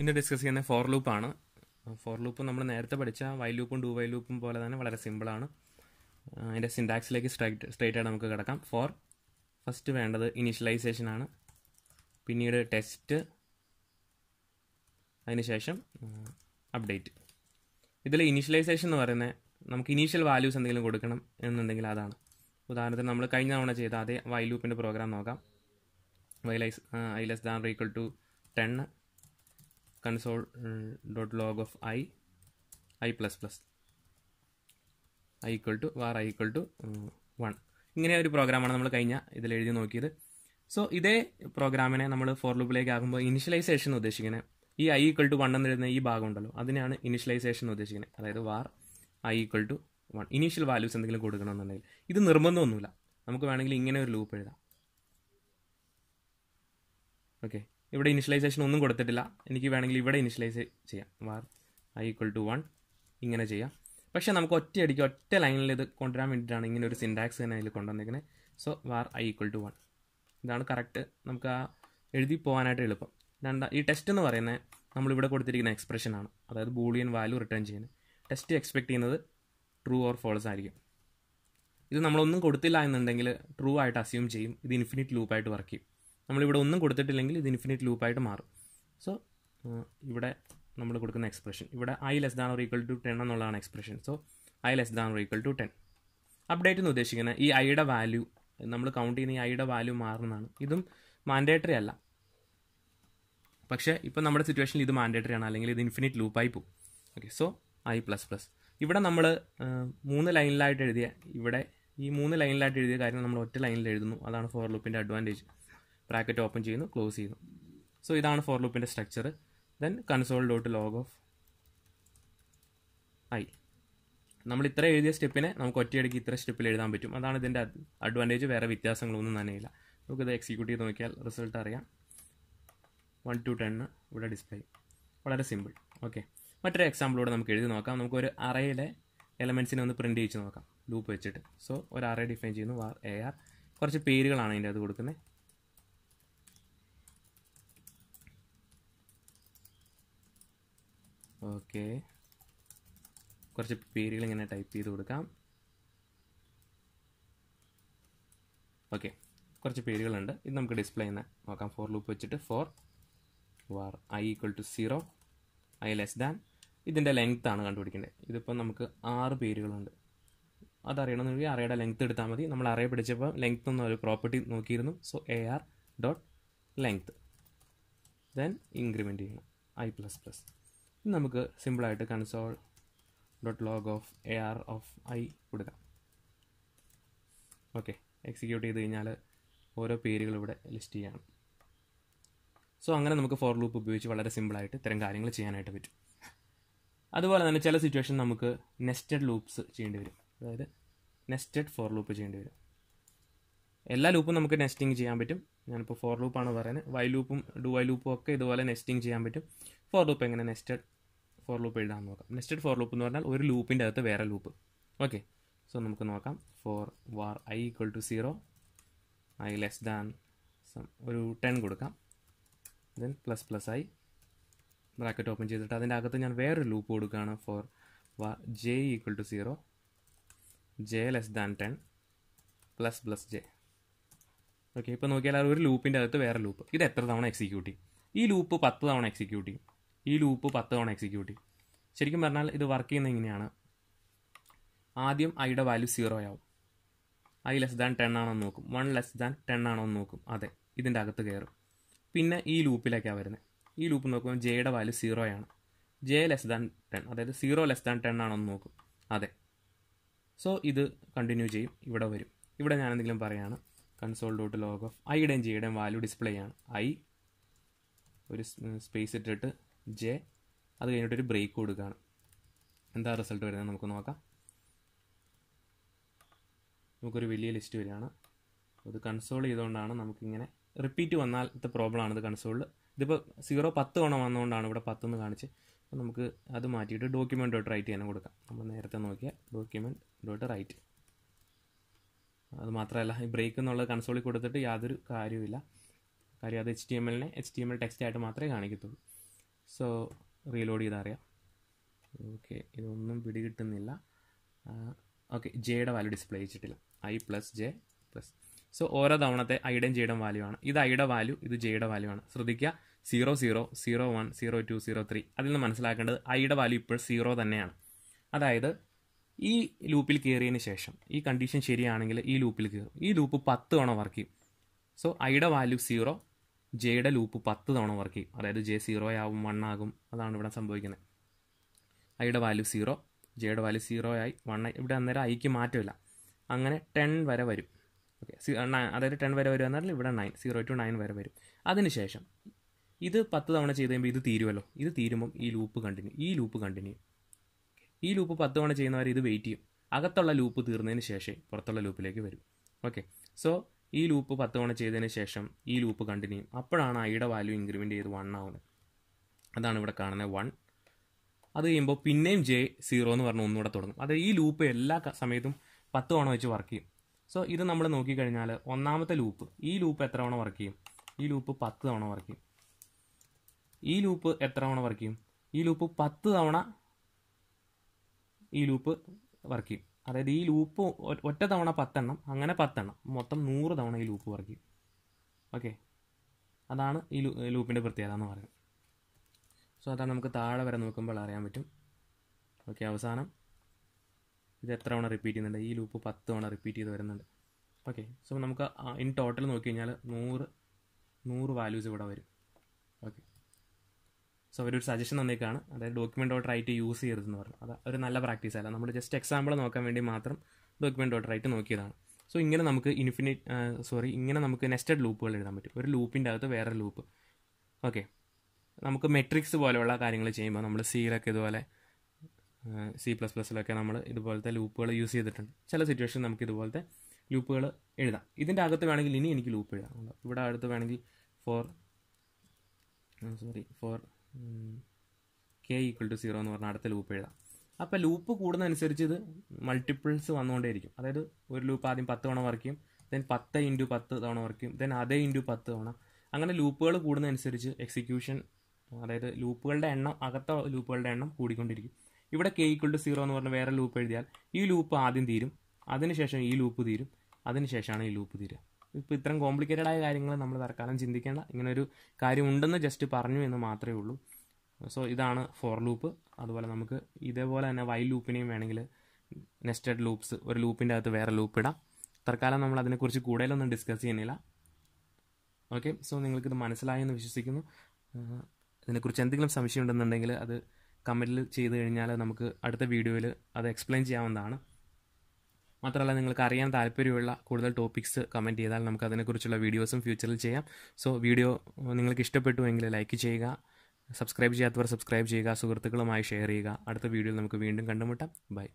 ഇന്ന് ഡിസ്കസ് ചെയ്യുന്ന ഫോർ ലൂപ്പാണ് ഫോർ ലൂപ്പ് നമ്മൾ നേരത്തെ പഠിച്ച വൈ ലൂപ്പും ഡു വൈ ലൂപ്പും പോലെ തന്നെ വളരെ സിമ്പിളാണ് അതിൻ്റെ സിൻഡാക്സിലേക്ക് സ്ട്രൈറ്റ് സ്ട്രൈറ്റ് ആയിട്ട് നമുക്ക് കിടക്കാം ഫോർ ഫസ്റ്റ് വേണ്ടത് ഇനീഷ്യലൈസേഷൻ ആണ് പിന്നീട് ടെസ്റ്റ് അതിനുശേഷം അപ്ഡേറ്റ് ഇതിൽ ഇനീഷ്യലൈസേഷൻ എന്ന് പറയുന്നത് നമുക്ക് ഇനീഷ്യൽ വാല്യൂസ് എന്തെങ്കിലും കൊടുക്കണം എന്നുണ്ടെങ്കിൽ അതാണ് ഉദാഹരണത്തിന് നമ്മൾ കഴിഞ്ഞ തവണ ചെയ്ത അതേ വൈ ലൂപ്പിൻ്റെ പ്രോഗ്രാം നോക്കാം വൈ ലൈസ് i less than equal to ten console uh, dot log of i i plus plus i equal to var i equal to 1 uh, ഇങ്ങനെ ഒരു പ്രോഗ്രാമാണ് നമ്മൾ കഴിഞ്ഞ ഇതിൽ എഴുതി നോക്കിയത് സോ ഇതേ പ്രോഗ്രാമിനെ നമ്മൾ ഫോർ ലൂപ്പിലേക്ക് ആകുമ്പോൾ ഇനിഷ്യലൈസേഷൻ ഉദ്ദേശിക്കുന്നത് ഈ ഐ ഈക്വൾ ടു വൺ എന്ന് എഴുതുന്ന ഈ ഭാഗം ഉണ്ടല്ലോ അതിനാണ് ഇനിഷ്യലൈസേഷൻ ഉദ്ദേശിക്കുന്നത് അതായത് var i equal to one initial values എന്തെങ്കിലും കൊടുക്കണമെന്നുണ്ടെങ്കിൽ ഇത് നിർബന്ധമൊന്നുമില്ല നമുക്ക് വേണമെങ്കിൽ ഇങ്ങനെ ഒരു ലൂപ്പ് എഴുതാം ഓക്കെ ഇവിടെ ഇനിഷ്യലൈസേഷൻ ഒന്നും കൊടുത്തിട്ടില്ല എനിക്ക് വേണമെങ്കിൽ ഇവിടെ ഇനിഷ്യലൈസ് ചെയ്യാം var i equal to one ഇങ്ങനെ ചെയ്യാം പക്ഷേ നമുക്ക് അടിക്ക് ഒറ്റ ലൈനിൽ ഇത് കൊണ്ടുവരാൻ വേണ്ടിയിട്ടാണ് ഇങ്ങനെ ഒരു സിൻഡാക്സ് തന്നെ അതിൽ കൊണ്ടുവന്നിരിക്കുന്നത് so var i equal to one ഇതാണ് കറക്റ്റ് നമുക്ക് ആ എഴുതി പോകാനായിട്ട് എളുപ്പം രണ്ടാം ഈ ടെസ്റ്റ് എന്ന് പറയുന്നത് നമ്മളിവിടെ കൊടുത്തിരിക്കുന്ന എക്സ്പ്രഷനാണ് അതായത് ബൂളിയൻ വാല്യൂ റിട്ടേൺ ചെയ്യുന്നത് ടെസ്റ്റ് എക്സ്പെക്ട് ചെയ്യുന്നത് ട്രൂ ഓർ ഫോൾസ് ആയിരിക്കും ഇത് നമ്മളൊന്നും കൊടുത്തില്ല എന്നുണ്ടെങ്കിൽ ട്രൂ ആയിട്ട് അസ്യൂം ചെയ്യും ഇത് ഇൻഫിനിറ്റ് ലൂപ്പായിട്ട് വർക്ക് ചെയ്യും നമ്മളിവിടെ ഒന്നും കൊടുത്തിട്ടില്ലെങ്കിൽ ഇത് ഇൻഫിനിറ്റ് ലൂപ്പായിട്ട് മാറും സോ ഇവിടെ നമ്മൾ കൊടുക്കുന്ന എക്സ്പ്രഷൻ ഇവിടെ i less than or equal to ten എന്നുള്ളതാണ് expression so i less than or equal to ten update എന്ന് ഉദ്ദേശിക്കുന്നത് ഈ ഐയുടെ വാല്യൂ നമ്മൾ കൗണ്ട് ചെയ്യുന്ന ഈ ഐയുടെ വാല്യൂ മാറുന്നതാണ് ഇതും മാൻഡേറ്ററി അല്ല പക്ഷേ ഇപ്പം നമ്മുടെ സിറ്റുവേഷനിൽ ഇത് മാൻഡേറ്ററി ആണ് അല്ലെങ്കിൽ ഇത് ഇൻഫിനിറ്റ് ലൂപ്പായി പോകും okay so i plus plus ഇവിടെ നമ്മൾ മൂന്ന് ലൈനിലായിട്ട് എഴുതിയ ഇവിടെ ഈ മൂന്ന് ലൈനിലായിട്ട് എഴുതിയ കാര്യം നമ്മൾ ഒറ്റ ലൈനിൽ എഴുതുന്നു അതാണ് ഫോർ ലൂപ്പിൻ്റെ അഡ്വാൻറ്റേജ് ബ്രാക്കറ്റ് ഓപ്പൺ ചെയ്യുന്നു ക്ലോസ് ചെയ്യുന്നു സോ ഇതാണ് ഫോർ ലൂപ്പിൻ്റെ structure then console dot log of i നമ്മൾ ഇത്ര എഴുതിയ സ്റ്റെപ്പിനെ നമുക്ക് ഒറ്റയടിക്ക് ഇത്ര സ്റ്റെപ്പിൽ എഴുതാൻ പറ്റും അതാണ് ഇതിൻ്റെ അഡ്വാൻറ്റേജ് വേറെ വ്യത്യാസങ്ങളൊന്നും ഇല്ല നമുക്കിത് എക്സിക്യൂട്ട് ചെയ്ത് നോക്കിയാൽ റിസൾട്ട് അറിയാം വൺ ടു ടെൻ ഇവിടെ ഡിസ്പ്ലേ വളരെ സിമ്പിൾ ഓക്കെ മറ്റൊരു എക്സാമ്പിളോടെ നമുക്ക് എഴുതി നോക്കാം നമുക്കൊരു അറയിലെ എലമെൻസിനെ ഒന്ന് പ്രിൻറ്റ് ചെയ്ച്ച് നോക്കാം ലൂപ്പ് വെച്ചിട്ട് സോ ഒരു അറേ ഡിഫൈൻ ചെയ്യുന്നു എ ആർ കുറച്ച് പേരുകളാണ് അതിൻ്റെ അത് കൊടുക്കുന്നത് ഓക്കെ കുറച്ച് പേരുകൾ ഇങ്ങനെ ടൈപ്പ് ചെയ്ത് കൊടുക്കാം ഓക്കെ കുറച്ച് പേരുകളുണ്ട് ഇത് നമുക്ക് ഡിസ്പ്ലേ ചെയ്യുന്ന നോക്കാം ഫോർ ലൂപ്പ് വെച്ചിട്ട് for var i equal to zero i less than ഇതിൻ്റെ ലെങ്ത് ആണ് കണ്ടുപിടിക്കേണ്ടത് ഇതിപ്പം നമുക്ക് ആറ് പേരുകളുണ്ട് അതറിയണമെന്നുണ്ടെങ്കിൽ അറയുടെ ലെങ്ത് എടുത്താൽ മതി നമ്മൾ അറേ പിടിച്ചപ്പോൾ ലെങ്ത് എന്നൊരു പ്രോപ്പർട്ടി നോക്കിയിരുന്നു so A R dot length then increment ചെയ്യണം ഐ പ്ലസ് പ്ലസ് നമുക്ക് സിമ്പിളായിട്ട് console dot log of A R of i കൊടുക്കാം ഓക്കെ എക്സിക്യൂട്ട് ചെയ്ത് കഴിഞ്ഞാൽ ഓരോ പേരുകൾ ഇവിടെ ലിസ്റ്റ് ചെയ്യാണ് സോ അങ്ങനെ നമുക്ക് ഫോർ ലൂപ്പ് ഉപയോഗിച്ച് വളരെ സിമ്പിളായിട്ട് ഇത്തരം കാര്യങ്ങൾ ചെയ്യാനായിട്ട് പറ്റും അതുപോലെ തന്നെ ചില സിറ്റുവേഷൻ നമുക്ക് നെസ്റ്റഡ് ലൂപ്പ്സ് ചെയ്യേണ്ടി വരും അതായത് നെസ്റ്റഡ് ഫോർ ലൂപ്പ് ചെയ്യേണ്ടി വരും എല്ലാ ലൂപ്പും നമുക്ക് നെസ്റ്റിംഗ് ചെയ്യാൻ പറ്റും ഞാനിപ്പോൾ ഫോർ ലൂപ്പാണ് പറയുന്നത് വൈ ലൂപ്പും ഡു വൈ ലൂപ്പും ഒക്കെ ഇതുപോലെ നെസ്റ്റിംഗ് ചെയ്യാൻ പറ്റും ഫോർ ലൂപ്പ് എങ്ങനെ നെസ്റ്റഡ് ഫോർ ലൂപ്പ് എഴുതാമെന്ന് നോക്കാം നെസ്റ്റഡ് ഫോർ ലൂപ്പ് എന്ന് പറഞ്ഞാൽ ഒരു ലൂപ്പിൻ്റെ അകത്ത് വേറെ ലൂപ്പ് ഓക്കെ സോ നമുക്ക് നോക്കാം for var i equal to zero i less than ഒരു ടെൻ കൊടുക്കാം then plus plus i bracket open ചെയ്തിട്ട് അതിൻ്റെ അകത്ത് ഞാൻ വേറൊരു ലൂപ്പ് കൊടുക്കുകയാണ് for var j equal to zero j less than ten plus plus j okay ഇപ്പോൾ നോക്കിയാൽ ഒരു ലൂപ്പിൻ്റെ അകത്ത് വേറെ ലൂപ്പ് ഇത് എത്ര തവണ എക്സിക്യൂട്ട് ചെയ്യും ഈ ലൂപ്പ് പത്ത് തവണ എക്സിക്യൂട്ട് ചെയ്യും ഈ ലൂപ്പ് പത്ത് തവണ എക്സിക്യൂട്ട് ചെയ്യും ശരിക്കും പറഞ്ഞാൽ ഇത് വർക്ക് ചെയ്യുന്നത് എങ്ങനെയാണ് ആദ്യം ഐയുടെ വാല്യൂ സീറോ ആവും ഐ ലെസ് ദാൻ ടെൻ ആണോ എന്ന് നോക്കും വൺ ലെസ് ദാൻ ടെൻ ആണോ എന്ന് നോക്കും അതെ ഇതിൻ്റെ അകത്ത് കയറും പിന്നെ ഈ ലൂപ്പിലേക്കാണ് വരുന്നത് ഈ ലൂപ്പ് നോക്കുമ്പോൾ ജെയുടെ വാല്യൂ സീറോ ആണ് ജെ ലെസ് ദാൻ ടെൻ അതായത് സീറോ ലെസ് ദാൻ ടെൻ ആണോ എന്ന് നോക്കും അതെ സോ ഇത് കണ്ടിന്യൂ ചെയ്യും ഇവിടെ വരും ഇവിടെ ഞാൻ എന്തെങ്കിലും പറയുകയാണ് കൺസോൾ ഡോട്ട് ലോഗ് ഓഫ് ഐയുടെയും ജെയുടെയും വാല്യൂ ഡിസ്പ്ലേ ആണ് ഐ ഒരു സ്പേസ് ഇട്ടിട്ട് ജെ അത് കഴിഞ്ഞിട്ട് ഒരു ബ്രേക്ക് കൊടുക്കുകയാണ് എന്താ റിസൾട്ട് വരുന്നത് നമുക്ക് നോക്കാം നമുക്കൊരു വലിയ ലിസ്റ്റ് വരികയാണ് അത് കൺസോൾ ചെയ്തുകൊണ്ടാണ് നമുക്കിങ്ങനെ റിപ്പീറ്റ് വന്നാൽ പ്രോബ്ലം ആണ് ഇത് കൺസോളിൽ ഇതിപ്പോൾ സീറോ പത്ത് തവണ വന്നുകൊണ്ടാണ് ഇവിടെ പത്ത് എന്ന് കാണിച്ച് അപ്പോൾ നമുക്ക് അത് മാറ്റിയിട്ട് ഡോക്യുമെൻ്റ് ഡോട്ട് റൈറ്റ് ചെയ്യാനും കൊടുക്കാം നമ്മൾ നേരത്തെ നോക്കിയാൽ ഡോക്യുമെൻ്റ് ഡോട്ട് റൈറ്റ് അത് മാത്രമല്ല ഈ ബ്രേക്ക് എന്നുള്ളത് കൺസോളിൽ കൊടുത്തിട്ട് യാതൊരു കാര്യവുമില്ല കാര്യം അത് എച്ച് ടി എം എല്ലിനെ H T M L text ആയിട്ട് മാത്രമേ കാണിക്കത്തുള്ളൂ സോ റീലോഡ് അറിയാം ഓക്കെ ഇതൊന്നും പിടികിട്ടുന്നില്ല ഓക്കെ ജെയുടെ വാല്യൂ ഡിസ്പ്ലേ ചെയ്തിട്ടില്ല i plus j plus so ഓരോ തവണത്തെ ഐയുടെയും ജെയുടെയും വാല്യൂ ആണ് ഇത് ഐയുടെ വാല്യൂ ഇത് ജെയുടെ വാല്യൂ ആണ് ശ്രദ്ധിക്കുക zero zero zero one zero two zero three അതിൽ നിന്ന് മനസ്സിലാക്കേണ്ടത് ഐയുടെ വാല്യൂ ഇപ്പോൾ സീറോ തന്നെയാണ് അതായത് ഈ ലൂപ്പിൽ കയറിയതിന് ശേഷം ഈ കണ്ടീഷൻ ശരിയാണെങ്കിൽ ഈ ലൂപ്പിൽ കയറും ഈ ലൂപ്പ് പത്ത് തവണ വർക്ക് ചെയ്യും സോ ഐയുടെ വാല്യൂ സീറോ ജെയുടെ ലൂപ്പ് പത്ത് തവണ വർക്ക് ചെയ്യും അതായത് ജെ സീറോ ആകും വൺ ആകും അതാണ് ഇവിടെ സംഭവിക്കുന്നത് ഐയുടെ വാല്യൂ സീറോ ജെയുടെ വാല്യൂ സീറോ ആയി വൺ ആയി ഇവിടെ അന്നേരം ഐക്ക് മാറ്റമില്ല അങ്ങനെ ടെൻ വരെ വരും ഓക്കെ അതായത് ടെൻ വരെ വരും എന്നാൽ ഇവിടെ നയൻ സീറോ ടു നയൻ വരെ വരും അതിനുശേഷം ഇത് പത്ത് തവണ ചെയ്ത് കഴിയുമ്പോൾ ഇത് തീരുമല്ലോ ഇത് തീരുമ്പം ഈ ലൂപ്പ് കണ്ടിന്യൂ ഈ ലൂപ്പ് കണ്ടിന്യൂ ഈ ലൂപ്പ് പത്ത് തവണ ചെയ്യുന്നവർ ഇത് വെയിറ്റ് ചെയ്യും അകത്തുള്ള ലൂപ്പ് തീർന്നതിന് ശേഷം പുറത്തുള്ള ലൂപ്പിലേക്ക് വരും ഓക്കെ സോ ഈ ലൂപ്പ് പത്ത് തവണ ചെയ്തതിന് ശേഷം ഈ ലൂപ്പ് കണ്ടിന്യൂ അപ്പോഴാണ് ഐയുടെ വാല്യൂ ഇൻക്രിമെൻ്റ് ചെയ്ത് വൺ ആവുന്നത് അതാണ് ഇവിടെ കാണുന്നത് വൺ അത് കഴിയുമ്പോൾ പിന്നെയും ജെ സീറോ എന്ന് പറഞ്ഞ് ഒന്നുകൂടെ തുടങ്ങും അത് ഈ ലൂപ്പ് എല്ലാ സമയത്തും പത്ത് തവണ വെച്ച് വർക്ക് ചെയ്യും സോ ഇത് നമ്മൾ നോക്കിക്കഴിഞ്ഞാൽ ഒന്നാമത്തെ ലൂപ്പ് ഈ ലൂപ്പ് എത്ര തവണ വർക്ക് ചെയ്യും ഈ ലൂപ്പ് പത്ത് തവണ വർക്ക് ചെയ്യും ഈ ലൂപ്പ് എത്ര തവണ വർക്ക് ചെയ്യും ഈ ലൂപ്പ് പത്ത് തവണ ഈ ലൂപ്പ് വർക്ക് ചെയ്യും അതായത് ഈ ലൂപ്പ് ഒറ്റ തവണ പത്തെണ്ണം അങ്ങനെ പത്തെണ്ണം മൊത്തം നൂറ് തവണ ഈ ലൂപ്പ് വർക്ക് ചെയ്യും ഓക്കെ അതാണ് ഈ ലൂപ്പിൻ്റെ പ്രത്യേകത എന്ന് പറയുന്നത് സോ അതാണ് നമുക്ക് താഴെ വരെ നോക്കുമ്പോൾ അറിയാൻ പറ്റും ഓക്കെ അവസാനം ഇത് എത്ര തവണ റിപ്പീറ്റ് ചെയ്യുന്നുണ്ട് ഈ ലൂപ്പ് പത്ത് തവണ റിപ്പീറ്റ് ചെയ്ത് വരുന്നുണ്ട് ഓക്കെ സോ നമുക്ക് ഇൻ ടോട്ടൽ നോക്കി കഴിഞ്ഞാൽ നൂറ് നൂറ് വാല്യൂസ് ഇവിടെ വരും സോ അവരൊരു സജഷൻ തന്നേക്കാണ് അതായത് ഡോക്യുമെൻ്റ് ഡോട്ട് റൈറ്റ് യൂസ് ചെയ്യരുതെന്ന് പറഞ്ഞു അത് ഒരു നല്ല പ്രാക്ടീസ് അല്ല നമ്മൾ ജസ്റ്റ് എക്സാമ്പിൾ നോക്കാൻ വേണ്ടി മാത്രം ഡോക്യുമെൻ്റ് ഡോട്ട് റൈറ്റ് നോക്കിയതാണ് സോ ഇങ്ങനെ നമുക്ക് ഇൻഫിനിറ്റ് സോറി ഇങ്ങനെ നമുക്ക് നെസ്റ്റഡ് ലൂപ്പുകൾ എഴുതാൻ പറ്റും ഒരു ലൂപ്പിൻ്റെ അകത്ത് വേറെ ലൂപ്പ് ഓക്കെ നമുക്ക് മെട്രിക്സ് പോലെയുള്ള കാര്യങ്ങൾ ചെയ്യുമ്പോൾ നമ്മൾ സിയിലൊക്കെ ഇതുപോലെ സി പ്ലസ് പ്ലസ്സിലൊക്കെ നമ്മൾ ഇതുപോലത്തെ ലൂപ്പുകൾ യൂസ് ചെയ്തിട്ടുണ്ട് ചില സിറ്റുവേഷൻ നമുക്ക് ഇതുപോലത്തെ ലൂപ്പുകൾ എഴുതാം ഇതിൻ്റെ അകത്ത് വേണമെങ്കിൽ ഇനി എനിക്ക് ലൂപ്പ് എഴുതാം ഇവിടെ അടുത്ത് വേണമെങ്കിൽ four sorry four K equal to zero എന്ന് പറഞ്ഞാൽ അടുത്ത ലൂപ്പ് എഴുതാം അപ്പോൾ ലൂപ്പ് കൂടുന്നതനുസരിച്ച് ഇത് മൾട്ടിപ്പിൾസ് വന്നുകൊണ്ടേയിരിക്കും അതായത് ഒരു ലൂപ്പ് ആദ്യം പത്ത് തവണ വർക്ക് ചെയ്യും ദെൻ പത്ത് ഇൻറ്റു പത്ത് തവണ വർക്ക് ചെയ്യും ദെൻ അതേ ഇൻറ്റു പത്ത് തവണ അങ്ങനെ ലൂപ്പുകൾ കൂടുന്നതനുസരിച്ച് എക്സിക്യൂഷൻ അതായത് ലൂപ്പുകളുടെ എണ്ണം അകത്ത ലൂപ്പുകളുടെ എണ്ണം കൂടിക്കൊണ്ടിരിക്കും ഇവിടെ കെ ഈക്വൽ ടു സീറോ എന്ന് പറഞ്ഞ വേറെ ലൂപ്പ് എഴുതിയാൽ ഈ ലൂപ്പ് ആദ്യം തീരും അതിനുശേഷം ഈ ലൂപ്പ് തീരും അതിനുശേഷമാണ് ഈ ലൂപ്പ് തീരുക ഇപ്പോൾ ഇത്രയും കോംപ്ലിക്കേറ്റഡ് ആയ കാര്യങ്ങൾ നമ്മൾ തൽക്കാലം ചിന്തിക്കേണ്ട ഇങ്ങനെ ഒരു കാര്യം ഉണ്ടെന്ന് ജസ്റ്റ് പറഞ്ഞു എന്ന് മാത്രമേ ഉള്ളൂ സോ ഇതാണ് ഫോർ ലൂപ്പ് അതുപോലെ നമുക്ക് ഇതേപോലെ തന്നെ വൈ ലൂപ്പിനെയും വേണമെങ്കിൽ നെസ്റ്റഡ് ലൂപ്സ് ഒരു ലൂപ്പിൻ്റെ അകത്ത് വേറെ ലൂപ്പ് ഇടാം തൽക്കാലം നമ്മൾ അതിനെക്കുറിച്ച് കൂടുതലൊന്നും ഡിസ്കസ് ചെയ്യുന്നില്ല ഓക്കെ സോ നിങ്ങൾക്കിത് മനസ്സിലായെന്ന് വിശ്വസിക്കുന്നു ഇതിനെക്കുറിച്ച് എന്തെങ്കിലും സംശയം ഉണ്ടെന്നുണ്ടെങ്കിൽ അത് കമൻറ്റിൽ ചെയ്ത് കഴിഞ്ഞാൽ നമുക്ക് അടുത്ത വീഡിയോയിൽ അത് എക്സ്പ്ലെയിൻ ചെയ്യാവുന്നതാണ് മാത്രമല്ല നിങ്ങൾക്ക് അറിയാൻ താല്പര്യമുള്ള കൂടുതൽ ടോപ്പിക്സ് കമൻറ്റ് ചെയ്താൽ നമുക്ക് അതിനെക്കുറിച്ചുള്ള വീഡിയോസും ഫ്യൂച്ചറിൽ ചെയ്യാം സോ വീഡിയോ നിങ്ങൾക്ക് ഇഷ്ടപ്പെട്ടുവെങ്കിൽ ലൈക്ക് ചെയ്യുക സബ്സ്ക്രൈബ് ചെയ്യാത്തവർ സബ്സ്ക്രൈബ് ചെയ്യുക സുഹൃത്തുക്കളുമായി ഷെയർ ചെയ്യുക അടുത്ത വീഡിയോയിൽ നമുക്ക് വീണ്ടും കണ്ടുമുട്ടാം ബൈ